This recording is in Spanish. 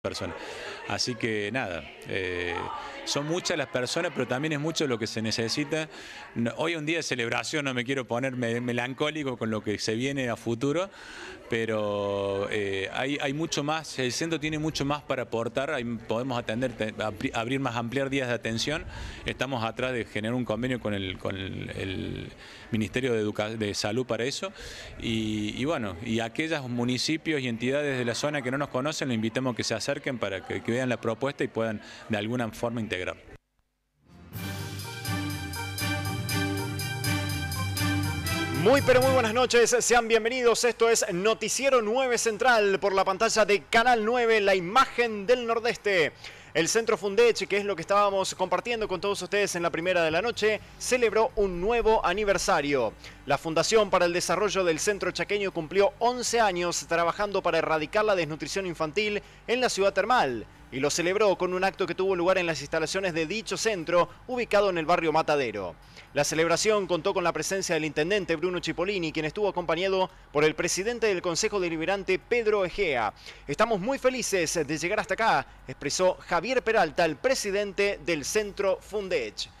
personas. Así que nada, eh, son muchas las personas, pero también es mucho lo que se necesita. Hoy hoy un día de celebración, no me quiero poner melancólico con lo que se viene a futuro, pero eh, hay, mucho más, el centro tiene mucho más para aportar, podemos atender, abrir más, ampliar días de atención. Estamos atrás de generar un convenio con el, Ministerio de, Salud para eso. Y, bueno, y aquellos municipios y entidades de la zona que no nos conocen, lo invitamos que se acerquen para que, que vean la propuesta y puedan de alguna forma integrar. Muy pero muy buenas noches, sean bienvenidos. Esto es Noticiero 9 Central por la pantalla de Canal 9, la imagen del Nordeste. El Centro Fundech, que es lo que estábamos compartiendo con todos ustedes en la primera de la noche, celebró un nuevo aniversario. La Fundación para el Desarrollo del Centro Chaqueño cumplió 11 años trabajando para erradicar la desnutrición infantil en la ciudad termal y lo celebró con un acto que tuvo lugar en las instalaciones de dicho centro, ubicado en el barrio Matadero. La celebración contó con la presencia del intendente Bruno Cipollini, quien estuvo acompañado por el presidente del Consejo Deliberante, Pedro Egea. Estamos muy felices de llegar hasta acá, expresó Javier Peralta, el presidente del Centro Fundech.